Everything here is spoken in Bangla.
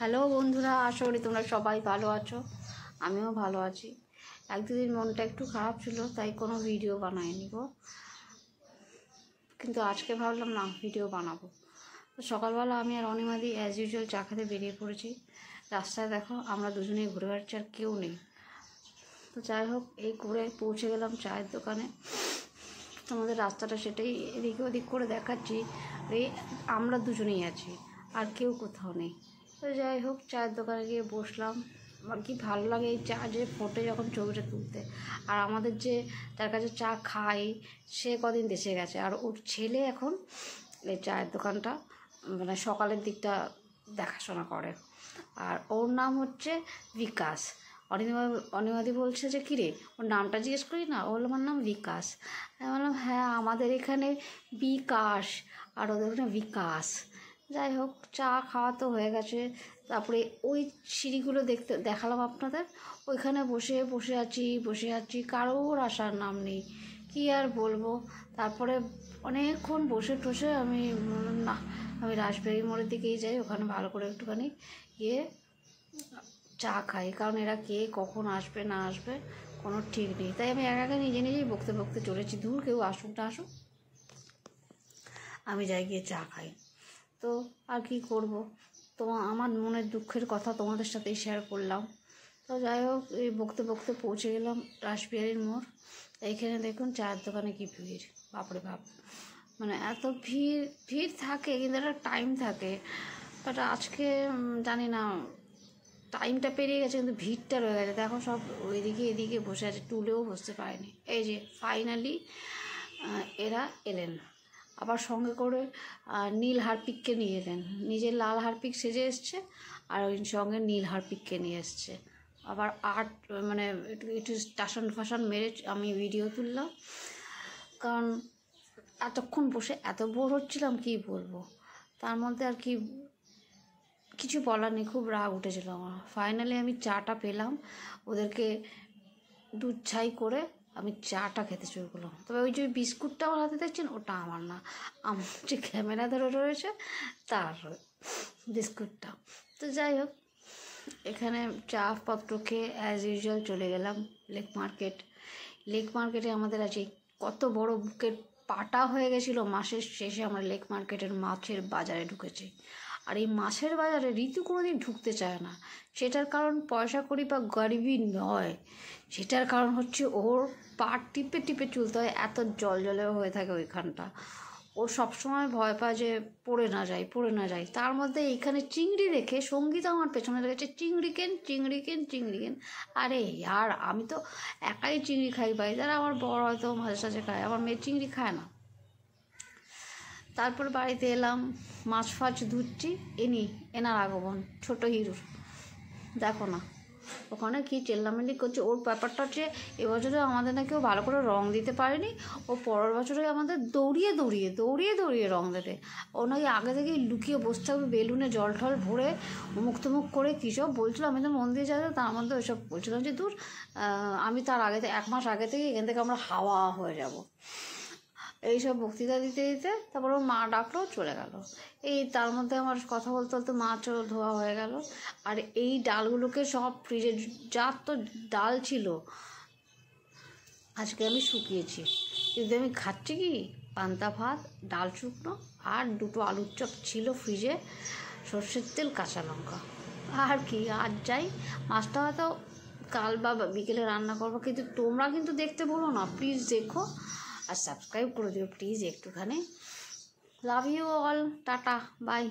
হ্যালো বন্ধুরা আশা করি তোমরা সবাই ভালো আছো আমিও ভালো আছি এক দুদিন মনটা একটু খারাপ ছিল তাই কোনো ভিডিও বানাইনি নিব কিন্তু আজকে ভাবলাম না ভিডিও বানাবো সকালবেলা আমি আর অনিমাদি অ্যাজ ইউজুয়াল চা খেতে বেরিয়ে পড়েছি রাস্তায় দেখো আমরা দুজনেই ঘুরে বেড়াচ্ছি আর কেউ নেই তো যাই হোক এই ঘুরে পৌঁছে গেলাম চায়ের দোকানে তোমাদের রাস্তাটা সেটাই এদিকে ওদিক করে দেখাচ্ছি এই আমরা দুজনেই আছি আর কেউ কোথাও নেই তো যাই হোক চায়ের দোকানে গিয়ে বসলাম আমার কি ভালো লাগে এই চা যে ফোটে যখন ছবিটা তুলতে আর আমাদের যে তার কাছে চা খাই সে কদিন দেশে গেছে আর ওর ছেলে এখন এই চায়ের দোকানটা মানে সকালের দিকটা দেখাশোনা করে আর ওর নাম হচ্ছে বিকাশ অনিমা অনিমাদি বলছে যে কিরে ওর নামটা জিজ্ঞেস করি না ও আমার নাম বিকাশ আমি বললাম হ্যাঁ আমাদের এখানে বিকাশ আর ওদের ওখানে বিকাশ যাই হোক চা খাওয়া তো হয়ে গেছে তারপরে ওই সিঁড়িগুলো দেখতে দেখালাম আপনাদের ওইখানে বসে বসে আছি বসে আছি কারোর আসার নাম নেই কী আর বলবো তারপরে অনেকক্ষণ বসে টসে আমি না আমি রাজবাড়ি মোড়ের দিকেই যাই ওখানে ভালো করে একটুখানি গিয়ে চা খাই কারণ এরা কে কখন আসবে না আসবে কোনো ঠিক নেই তাই আমি একা একা নিজে নিজেই বকতে বকতে চলেছি দূর কেউ আসুক না আসুক আমি যাই গিয়ে চা খাই তো আর কি করব তো আমার মনের দুঃখের কথা তোমাদের সাথেই শেয়ার করলাম তো যাই হোক এই বকতে বকতে পৌঁছে গেলাম রাসবিহারির মোড় এইখানে দেখুন চায়ের দোকানে কী ভিড় বাপরে বাপ মানে এত ভিড় ভিড় থাকে কিন্তু একটা টাইম থাকে বাট আজকে জানি না টাইমটা পেরিয়ে গেছে কিন্তু ভিড়টা রয়ে গেছে দেখো সব ওইদিকে এদিকে বসে আছে টুলেও বসতে পারেনি এই যে ফাইনালি এরা এলেন আবার সঙ্গে করে নীল হারপিককে নিয়ে দেন নিজের লাল হারপিক সেজে এসছে আর ওই সঙ্গে নীল হারপিককে নিয়ে এসছে আবার আর্ট মানে একটু টাসান ফাসান মেরে আমি ভিডিও তুললাম কারণ এতক্ষণ বসে এত বোর হচ্ছিলাম কি বলবো তার মধ্যে আর কি কিছু বলার নেই খুব রাগ উঠেছিল আমার ফাইনালি আমি চাটা পেলাম ওদেরকে দুধ ছাই করে আমি চাটা খেতে শুরু করলাম তবে ওই যে বিস্কুটটা আমার হাতে দেখছেন ওটা আমার না আমার যে ক্যামেরা ধরে রয়েছে তার বিস্কুটটা তো যাই হোক এখানে চা পত্র খেয়ে অ্যাজ ইউজুয়াল চলে গেলাম লেক মার্কেট লেক মার্কেটে আমাদের আছে কত বড় বুকের পাটা হয়ে গেছিলো মাসের শেষে আমরা লেক মার্কেটের মাছের বাজারে ঢুকেছি আর এই মাছের বাজারে ঋতু কোনো দিন ঢুকতে চায় না সেটার কারণ পয়সা করি বা গরিবই নয় সেটার কারণ হচ্ছে ওর পা টিপে টিপে চলতে হয় এত জল জলে হয়ে থাকে ওইখানটা ও সবসময় ভয় পায় যে পড়ে না যায় পড়ে না যায় তার মধ্যে এইখানে চিংড়ি দেখে সঙ্গীত আমার পেছনে লেগেছে চিংড়ি কেন চিংড়ি কেন চিংড়ি কেন আরে আর আমি তো একাই চিংড়ি খাই ভাই তারা আমার বড় হয়তো মাঝে সাঝে খায় আমার মেয়ে চিংড়ি খায় না তারপর বাড়িতে এলাম মাছ ফাছ ধুচ্ছি এনি এনার আগমন ছোট হিরুর দেখো না ওখানে কী চেল্লামেলি করছে ওর ব্যাপারটা হচ্ছে এবছরে আমাদের না কেউ ভালো করে রং দিতে পারেনি ও পরের বছরে আমাদের দৌড়িয়ে দৌড়িয়ে দৌড়িয়ে দৌড়িয়ে রং দেবে ও নাকি আগে থেকেই লুকিয়ে বসতে হবে বেলুনে জল ঠল ভরে মুখ করে কী সব বলছিল আমি তো মন দিয়ে যাই তার মধ্যে সব বলছিলাম যে দূর আমি তার আগে এক মাস আগে থেকে এখান থেকে আমরা হাওয়া হয়ে যাব এইসব বক্তৃতা দিতে দিতে তারপর ওর মা ডাকলো চলে গেল এই তার মধ্যে আমার কথা বলতে বলতে মাছও ধোয়া হয়ে গেল আর এই ডালগুলোকে সব ফ্রিজে যা তো ডাল ছিল আজকে আমি শুকিয়েছি কিন্তু আমি খাচ্ছি কি পান্তা ভাত ডাল শুকনো আর দুটো আলুর চপ ছিল ফ্রিজে সর্ষের তেল কাঁচা লঙ্কা আর কি আর যাই মাছটা হয়তো কাল বা বিকেলে রান্না করবো কিন্তু তোমরা কিন্তু দেখতে বলো না প্লিজ দেখো আর সাবস্ক্রাইব করে দিও প্লিজ একটুখানি love you all tata by